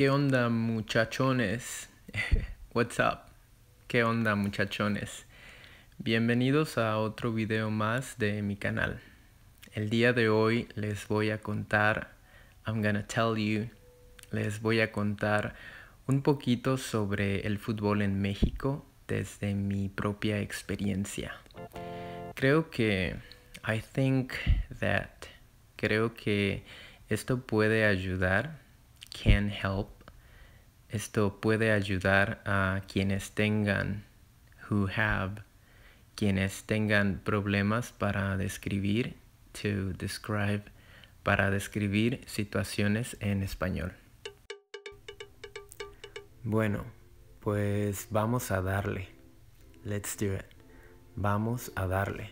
¿Qué onda muchachones? What's up? ¿Qué onda muchachones? Bienvenidos a otro video más de mi canal. El día de hoy les voy a contar, I'm gonna tell you, les voy a contar un poquito sobre el fútbol en México desde mi propia experiencia. Creo que, I think that, creo que esto puede ayudar Can Help. Esto puede ayudar a quienes tengan, who have, quienes tengan problemas para describir, to describe, para describir situaciones en español. Bueno, pues vamos a darle. Let's do it. Vamos a darle.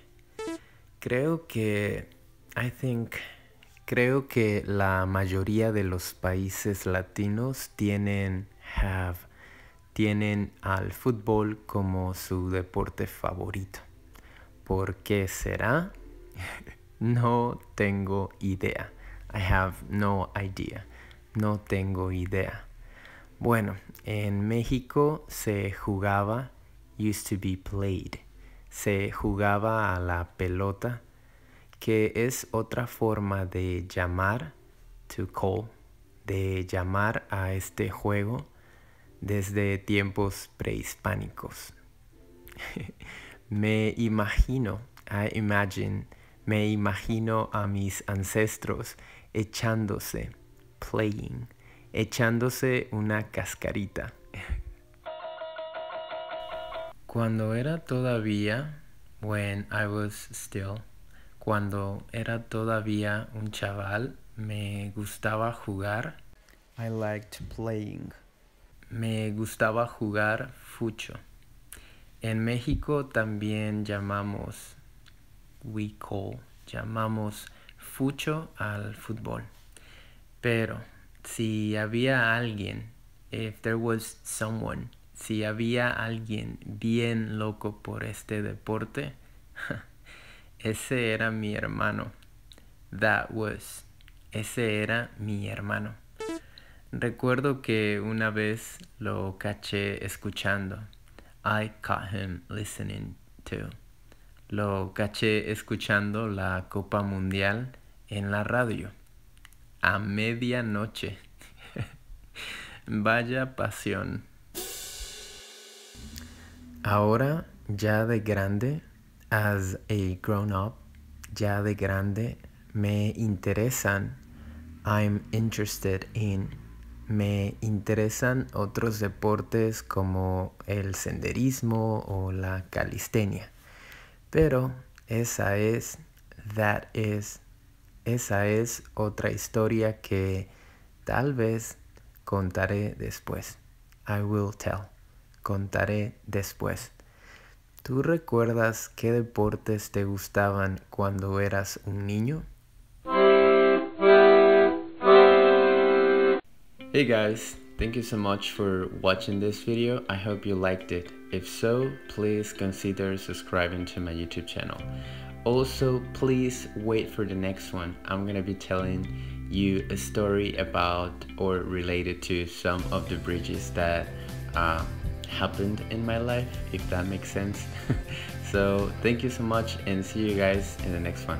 Creo que I think Creo que la mayoría de los países latinos tienen have, tienen al fútbol como su deporte favorito. ¿Por qué será? no tengo idea. I have no idea. No tengo idea. Bueno, en México se jugaba used to be played. Se jugaba a la pelota que es otra forma de llamar to call, de llamar a este juego desde tiempos prehispánicos. me imagino, I imagine, me imagino a mis ancestros echándose, playing, echándose una cascarita. Cuando era todavía, when I was still cuando era todavía un chaval, me gustaba jugar. I liked playing. Me gustaba jugar fucho. En México también llamamos we call, llamamos fucho al fútbol. Pero si había alguien, if there was someone, si había alguien bien loco por este deporte, Ese era mi hermano. That was. Ese era mi hermano. Recuerdo que una vez lo caché escuchando. I caught him listening to. Lo caché escuchando la Copa Mundial en la radio. A medianoche. Vaya pasión. Ahora, ya de grande, as a grown up, ya de grande, me interesan, I'm interested in, me interesan otros deportes como el senderismo o la calistenia. Pero esa es, that is, esa es otra historia que tal vez contaré después. I will tell. Contaré después. ¿Tú recuerdas qué deportes te gustaban cuando eras un niño? Hey guys, thank you so much for watching this video. I hope you liked it. If so, please consider subscribing to my YouTube channel. Also, please wait for the next one. I'm gonna be telling you a story about or related to some of the bridges that uh, happened in my life, if that makes sense. so thank you so much and see you guys in the next one.